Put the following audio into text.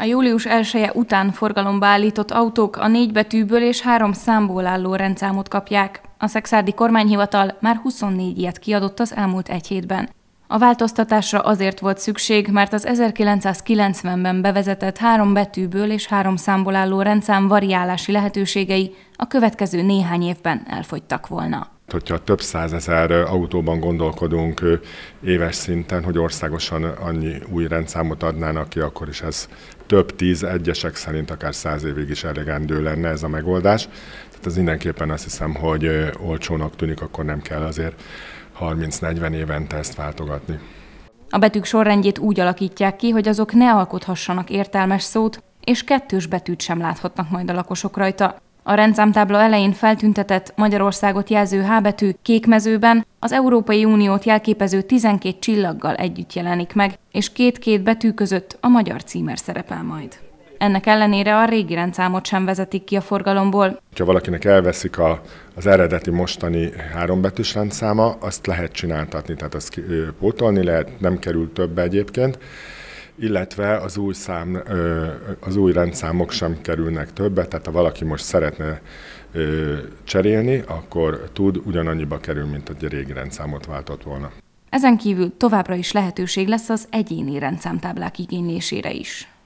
A július 1 -e után forgalomba állított autók a négy betűből és három számból álló rendszámot kapják. A szexárdi kormányhivatal már 24 ilyet kiadott az elmúlt egy hétben. A változtatásra azért volt szükség, mert az 1990-ben bevezetett három betűből és három számból álló rendszám variálási lehetőségei a következő néhány évben elfogytak volna hogyha több százezer autóban gondolkodunk éves szinten, hogy országosan annyi új rendszámot adnának ki, akkor is ez több tíz, egyesek szerint akár száz évig is elegendő lenne ez a megoldás. Tehát ez mindenképpen azt hiszem, hogy olcsónak tűnik, akkor nem kell azért 30-40 évente ezt váltogatni. A betűk sorrendjét úgy alakítják ki, hogy azok ne alkothassanak értelmes szót, és kettős betűt sem láthatnak majd a lakosok rajta, a rendszámtábla elején feltüntetett Magyarországot jelző H betű kék mezőben az Európai Uniót jelképező 12 csillaggal együtt jelenik meg, és két-két betű között a magyar címer szerepel majd. Ennek ellenére a régi rendszámot sem vezetik ki a forgalomból. Ha valakinek elveszik a, az eredeti mostani hárombetűs rendszáma, azt lehet csináltatni, tehát azt pótolni lehet, nem kerül több egyébként illetve az új, szám, az új rendszámok sem kerülnek többe, tehát ha valaki most szeretne cserélni, akkor tud, ugyanannyiba kerül, mint a régi rendszámot váltott volna. Ezen kívül továbbra is lehetőség lesz az egyéni rendszámtáblák igénylésére is.